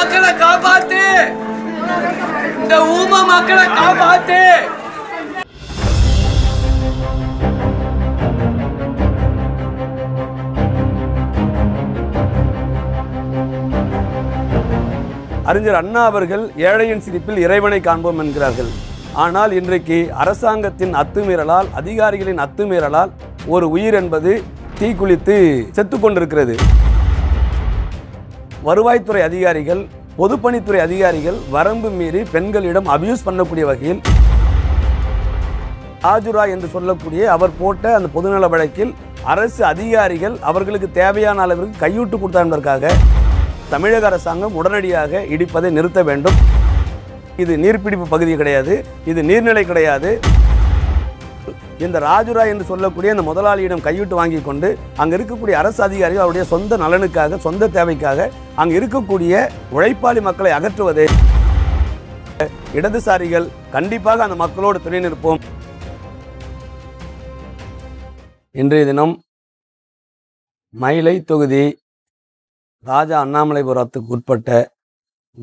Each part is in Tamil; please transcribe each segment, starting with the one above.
மக்களை காப்பாத்து இந்த ஊம மக்களை காப்பாத்து அறிஞர் அண்ணா அவர்கள் ஏழையின் சிரிப்பில் இறைவனை காண்போம் என்கிறார்கள் ஆனால் இன்றைக்கு அரசாங்கத்தின் அத்துமீறலால் அதிகாரிகளின் அத்துமீறலால் ஒரு உயிர் என்பது தீக்குளித்து செத்து கொண்டிருக்கிறது வருவாய்த்துறை அதிகாரிகள் பொதுப்பணித்துறை அதிகாரிகள் வரம்பு மீறி பெண்களிடம் அபியூஸ் பண்ணக்கூடிய வகையில் ஆஜுரா என்று சொல்லக்கூடிய அவர் போட்ட அந்த பொதுநல வழக்கில் அரசு அதிகாரிகள் அவர்களுக்கு தேவையான அளவிற்கு கையூட்டு கொடுத்தார் என்பதற்காக தமிழக அரசாங்கம் உடனடியாக இடிப்பதை நிறுத்த வேண்டும் இது நீர்பிடிப்பு பகுதி கிடையாது இது நீர்நிலை கிடையாது அமைப்பு இந்த ராஜுரா என்று சொல்லக்கூடிய அந்த முதலாளியிடம் கையிட்டு வாங்கி கொண்டு அங்கே இருக்கக்கூடிய அரசு அதிகாரிகள் அவருடைய சொந்த நலனுக்காக சொந்த தேவைக்காக அங்கே இருக்கக்கூடிய உழைப்பாளி மக்களை அகற்றுவதே இடதுசாரிகள் கண்டிப்பாக அந்த மக்களோடு துணை நிற்போம் இன்றைய தினம் மயிலை தொகுதி ராஜா அண்ணாமலைபுரத்துக்கு உட்பட்ட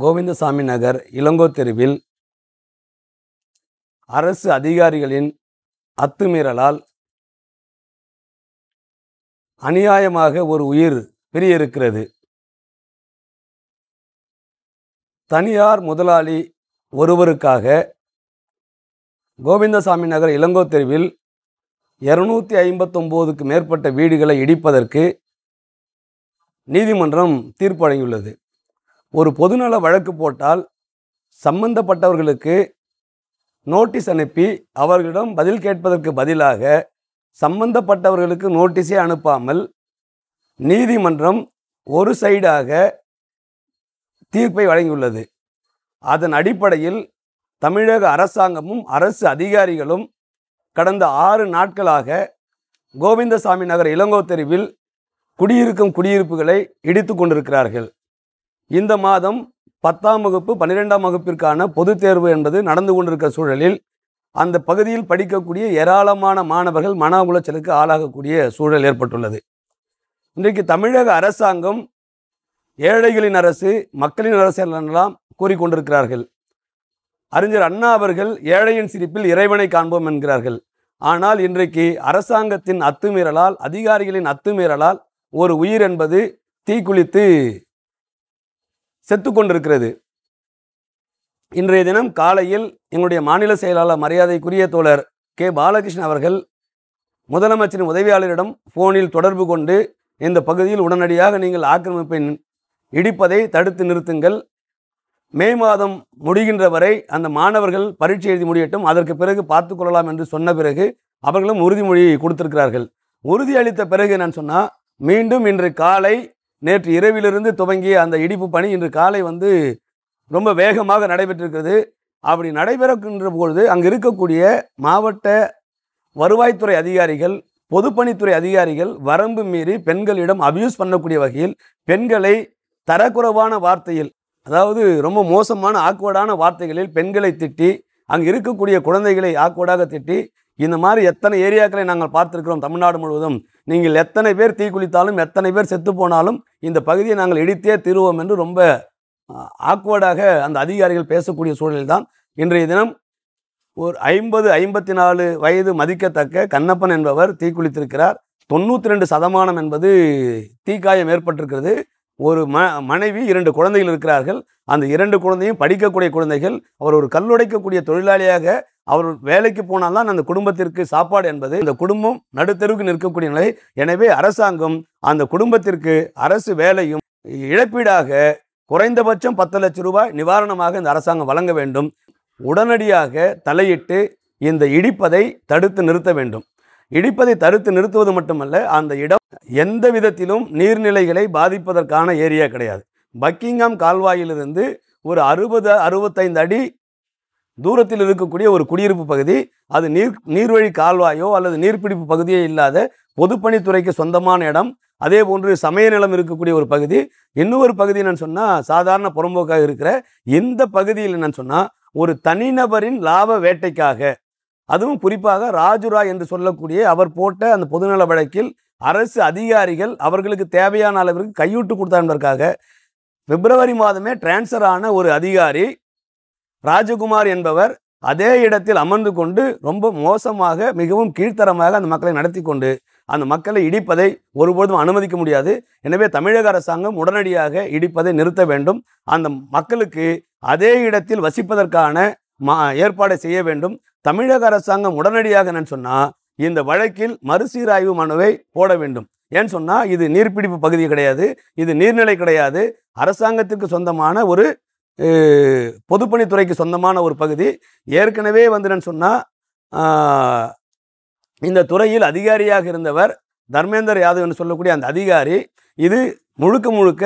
கோவிந்தசாமி நகர் இளங்கோ தெருவில் அரசு அதிகாரிகளின் அத்துமீறலால் அநியாயமாக ஒரு உயிர் பிரியிருக்கிறது தனியார் முதலாளி ஒருவருக்காக கோவிந்தசாமி நகர் இளங்கோ தெருவில் இருநூத்தி ஐம்பத்தொம்போதுக்கு மேற்பட்ட வீடுகளை இடிப்பதற்கு நீதிமன்றம் தீர்ப்பு வழங்கியுள்ளது ஒரு பொதுநல வழக்கு போட்டால் சம்பந்தப்பட்டவர்களுக்கு நோட்டீஸ் அனுப்பி அவர்களிடம் பதில் கேட்பதற்கு பதிலாக சம்பந்தப்பட்டவர்களுக்கு நோட்டீஸே அனுப்பாமல் நீதிமன்றம் ஒரு சைடாக தீர்ப்பை வழங்கியுள்ளது அதன் அடிப்படையில் தமிழக அரசாங்கமும் அரசு அதிகாரிகளும் கடந்த ஆறு நாட்களாக கோவிந்தசாமி நகர் இளங்கோ தெருவில் குடியிருக்கும் குடியிருப்புகளை இடித்து கொண்டிருக்கிறார்கள் இந்த மாதம் பத்தாம் வகுப்பு பன்னிரெண்டாம் வகுப்பிற்கான பொதுத் தேர்வு என்பது நடந்து கொண்டிருக்க சூழலில் அந்த பகுதியில் படிக்கக்கூடிய ஏராளமான மாணவர்கள் மன உளைச்சலுக்கு ஆளாகக்கூடிய சூழல் ஏற்பட்டுள்ளது இன்றைக்கு தமிழக அரசாங்கம் ஏழைகளின் அரசு மக்களின் அரசு என்றெல்லாம் கூறிக்கொண்டிருக்கிறார்கள் அறிஞர் அண்ணா அவர்கள் ஏழையின் சிரிப்பில் இறைவனை காண்போம் என்கிறார்கள் ஆனால் இன்றைக்கு அரசாங்கத்தின் அத்துமீறலால் அதிகாரிகளின் அத்துமீறலால் ஒரு உயிர் என்பது தீக்குளித்து செத்து கொண்டிருக்கிறது இன்றைய தினம் காலையில் எங்களுடைய மாநில செயலாளர் மரியாதைக்குரிய தோழர் கே பாலகிருஷ்ணன் அவர்கள் முதலமைச்சரின் உதவியாளரிடம் ஃபோனில் தொடர்பு கொண்டு இந்த பகுதியில் உடனடியாக நீங்கள் ஆக்கிரமிப்பை இடிப்பதை தடுத்து நிறுத்துங்கள் மே மாதம் முடிகின்ற வரை அந்த மாணவர்கள் பரீட்சை எழுதி முடியட்டும் அதற்கு பிறகு பார்த்து கொள்ளலாம் என்று சொன்ன பிறகு அவர்களும் உறுதிமொழி கொடுத்திருக்கிறார்கள் உறுதி அளித்த பிறகு நான் சொன்னால் மீண்டும் இன்று காலை நேற்று இரவிலிருந்து துவங்கிய அந்த இடிப்பு பணி இன்று காலை வந்து ரொம்ப வேகமாக நடைபெற்றிருக்கிறது அப்படி நடைபெறக்கின்ற பொழுது அங்கே இருக்கக்கூடிய மாவட்ட வருவாய்த்துறை அதிகாரிகள் பொதுப்பணித்துறை அதிகாரிகள் வரம்பு மீறி பெண்களிடம் அபியூஸ் பண்ணக்கூடிய வகையில் பெண்களை தரக்குறைவான வார்த்தையில் அதாவது ரொம்ப மோசமான ஆக்வர்டான வார்த்தைகளில் பெண்களை திட்டி அங்கே இருக்கக்கூடிய குழந்தைகளை ஆக்வர்டாக திட்டி இந்த மாதிரி எத்தனை ஏரியாக்களை நாங்கள் பார்த்துருக்கிறோம் தமிழ்நாடு முழுவதும் நீங்கள் எத்தனை பேர் தீக்குளித்தாலும் எத்தனை பேர் செத்து போனாலும் இந்த பகுதியை நாங்கள் இடித்தே தீருவோம் என்று ரொம்ப ஆக்வர்டாக அந்த அதிகாரிகள் பேசக்கூடிய சூழலில் தான் இன்றைய தினம் ஒரு ஐம்பது ஐம்பத்தி நாலு வயது மதிக்கத்தக்க கண்ணப்பன் என்பவர் தீக்குளித்திருக்கிறார் தொண்ணூற்றி ரெண்டு சதமானம் என்பது தீக்காயம் ஏற்பட்டிருக்கிறது ஒரு ம மனைவி இரண்டு குழந்தைகள் இருக்கிறார்கள் அந்த இரண்டு குழந்தையும் படிக்கக்கூடிய குழந்தைகள் அவர் ஒரு கல்லுடைக்கக்கூடிய தொழிலாளியாக அவர் வேலைக்கு போனால்தான் அந்த குடும்பத்திற்கு சாப்பாடு என்பது இந்த குடும்பம் நடுத்தருவுக்கு நிற்கக்கூடிய நிலை எனவே அரசாங்கம் அந்த குடும்பத்திற்கு அரசு வேலையும் இழப்பீடாக குறைந்தபட்சம் பத்து லட்சம் ரூபாய் நிவாரணமாக இந்த அரசாங்கம் வழங்க வேண்டும் உடனடியாக தலையிட்டு இந்த இடிப்பதை தடுத்து நிறுத்த வேண்டும் இடிப்பதை தடுத்து நிறுத்துவது மட்டுமல்ல அந்த இடம் எந்த விதத்திலும் நீர்நிலைகளை பாதிப்பதற்கான ஏரியா கிடையாது பக்கிங்காம் கால்வாயிலிருந்து ஒரு அறுபது அறுபத்தைந்து அடி தூரத்தில் இருக்கக்கூடிய ஒரு குடியிருப்பு பகுதி அது நீர் நீர்வழி கால்வாயோ அல்லது நீர்பிடிப்பு பகுதியோ இல்லாத பொதுப்பணித்துறைக்கு சொந்தமான இடம் அதே போன்று சமய நிலம் இருக்கக்கூடிய ஒரு பகுதி இன்னொரு பகுதி நான் சொன்னால் சாதாரண புறம்போக்காக இருக்கிற இந்த பகுதியில் நான் சொன்னால் ஒரு தனிநபரின் லாப வேட்டைக்காக அதுவும் குறிப்பாக ராஜுரா என்று சொல்லக்கூடிய அவர் போட்ட அந்த பொதுநல வழக்கில் அரசு அதிகாரிகள் அவர்களுக்கு தேவையான அளவிற்கு கையூட்டு கொடுத்தாங்க பிப்ரவரி மாதமே டிரான்ஸ்ஃபர் ஆன ஒரு அதிகாரி ராஜகுமார் என்பவர் அதே இடத்தில் அமர்ந்து கொண்டு ரொம்ப மோசமாக மிகவும் கீழ்த்தரமாக அந்த மக்களை நடத்தி கொண்டு அந்த மக்களை இடிப்பதை ஒருபோதும் அனுமதிக்க முடியாது எனவே தமிழக அரசாங்கம் உடனடியாக இடிப்பதை நிறுத்த வேண்டும் அந்த மக்களுக்கு அதே இடத்தில் வசிப்பதற்கான மா ஏற்பாடை செய்ய வேண்டும் தமிழக அரசாங்கம் உடனடியாக என்னன்னு சொன்னால் இந்த வழக்கில் மறுசீராய்வு மனுவை போட வேண்டும் ஏன்னு சொன்னால் இது நீர்பிடிப்பு பகுதி கிடையாது இது நீர்நிலை கிடையாது அரசாங்கத்திற்கு சொந்தமான ஒரு பொதுப்பணித்துறைக்கு சொந்தமான ஒரு பகுதி ஏற்கனவே வந்து என்னன்னு சொன்னால் இந்த துறையில் அதிகாரியாக இருந்தவர் தர்மேந்தர் யாதவ் என்று சொல்லக்கூடிய அந்த அதிகாரி இது முழுக்க முழுக்க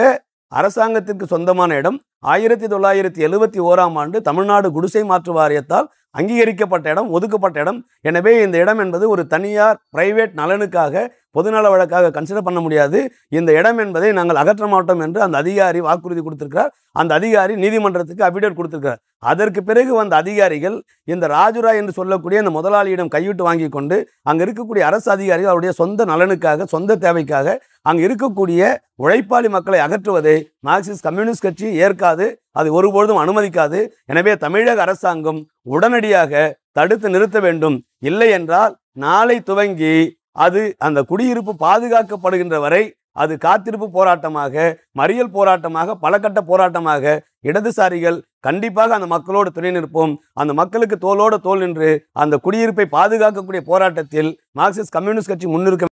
அரசாங்கத்திற்கு சொந்தமான இடம் ஆயிரத்தி தொள்ளாயிரத்தி எழுபத்தி ஓராம் ஆண்டு தமிழ்நாடு குடிசை மாற்று வாரியத்தால் அங்கீகரிக்கப்பட்ட இடம் ஒதுக்கப்பட்ட இடம் எனவே இந்த இடம் என்பது ஒரு தனியார் பிரைவேட் நலனுக்காக பொதுநல வழக்காக கன்சிடர் பண்ண முடியாது இந்த இடம் என்பதை நாங்கள் அகற்ற மாட்டோம் என்று அந்த அதிகாரி வாக்குறுதி கொடுத்திருக்கிறார் அந்த அதிகாரி நீதிமன்றத்துக்கு அபிடேட் கொடுத்திருக்கிறார் அதற்கு பிறகு வந்த அதிகாரிகள் இந்த ராஜுரா என்று சொல்லக்கூடிய இந்த முதலாளியிடம் கையிட்டு வாங்கி கொண்டு அங்கே இருக்கக்கூடிய அரசு அதிகாரிகள் அவருடைய சொந்த நலனுக்காக சொந்த தேவைக்காக அங்கே இருக்கக்கூடிய உழைப்பாளி மக்களை அகற்றுவதை மார்க்சிஸ்ட் கம்யூனிஸ்ட் கட்சி ஏற்காது அது ஒருபொழுதும் அனுமதிக்காது எனவே தமிழக அரசாங்கம் உடனடியாக தடுத்து நிறுத்த வேண்டும் இல்லை என்றால் நாளை துவங்கி அது அந்த குடியிருப்பு பாதுகாக்கப்படுகின்ற வரை அது காத்திருப்பு போராட்டமாக மறியல் போராட்டமாக பல கட்ட போராட்டமாக இடதுசாரிகள் கண்டிப்பாக அந்த மக்களோடு துணை நிற்போம் அந்த மக்களுக்கு தோளோடு தோல் நின்று அந்த குடியிருப்பை பாதுகாக்கக்கூடிய போராட்டத்தில் மார்க்சிஸ்ட் கம்யூனிஸ்ட் கட்சி முன்னிற்க